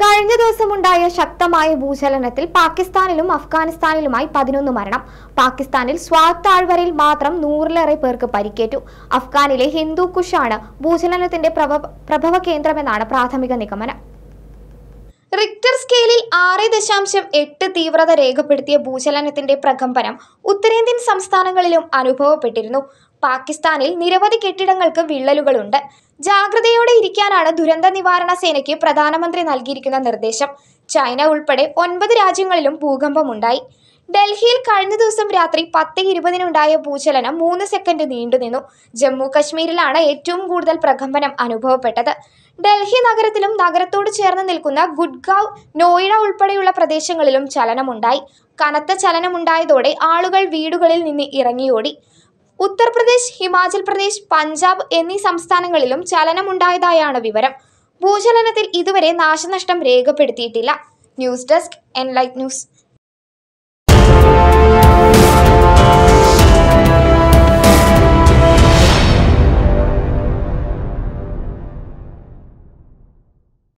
കഴിഞ്ഞ ദിവസമുണ്ടായ ശക്തമായ ഭൂചലനത്തിൽ പാകിസ്ഥാനിലും അഫ്ഗാനിസ്ഥാനിലുമായി പതിനൊന്ന് മരണം പാകിസ്ഥാനിൽ സ്വാത് താഴ്വരയിൽ മാത്രം നൂറിലേറെ പേർക്ക് പരിക്കേറ്റു അഫ്ഗാനിലെ ഹിന്ദു കുഷാണ് ഭൂചലനത്തിന്റെ പ്രഭവ കേന്ദ്രമെന്നാണ് പ്രാഥമിക നിഗമനം റിക്ടർ സ്കെയിലിൽ ആറ് ദശാംശം എട്ട് തീവ്രത രേഖപ്പെടുത്തിയ ഭൂചലനത്തിന്റെ പ്രകമ്പനം ഉത്തരേന്ത്യൻ സംസ്ഥാനങ്ങളിലും അനുഭവപ്പെട്ടിരുന്നു പാകിസ്ഥാനിൽ നിരവധി കെട്ടിടങ്ങൾക്ക് വിള്ളലുകളുണ്ട് ജാഗ്രതയോടെ ഇരിക്കാനാണ് ദുരന്ത നിവാരണ സേനയ്ക്ക് പ്രധാനമന്ത്രി നൽകിയിരിക്കുന്ന നിർദ്ദേശം ചൈന ഉൾപ്പെടെ ഒൻപത് രാജ്യങ്ങളിലും ഭൂകമ്പമുണ്ടായി ഡൽഹിയിൽ കഴിഞ്ഞ ദിവസം രാത്രി പത്ത് ഇരുപതിനുണ്ടായ ഭൂചലനം മൂന്ന് സെക്കൻഡ് നീണ്ടുനിന്നു ജമ്മു കശ്മീരിലാണ് ഏറ്റവും കൂടുതൽ പ്രകമ്പനം അനുഭവപ്പെട്ടത് ഡൽഹി നഗരത്തിലും നഗരത്തോട് ചേർന്ന് നിൽക്കുന്ന ഗുഡ്ഗാവ് നോയിഡ ഉൾപ്പെടെയുള്ള പ്രദേശങ്ങളിലും ചലനമുണ്ടായി കനത്ത ചലനമുണ്ടായതോടെ ആളുകൾ വീടുകളിൽ നിന്ന് ഇറങ്ങിയോടി ഉത്തർപ്രദേശ് ഹിമാചൽ പ്രദേശ് പഞ്ചാബ് എന്നീ സംസ്ഥാനങ്ങളിലും ചലനമുണ്ടായതായാണ് വിവരം ഭൂചലനത്തിൽ ഇതുവരെ നാശനഷ്ടം രേഖപ്പെടുത്തിയിട്ടില്ല ന്യൂസ് ഡെസ്ക് എൻലൈറ്റ് ന്യൂസ്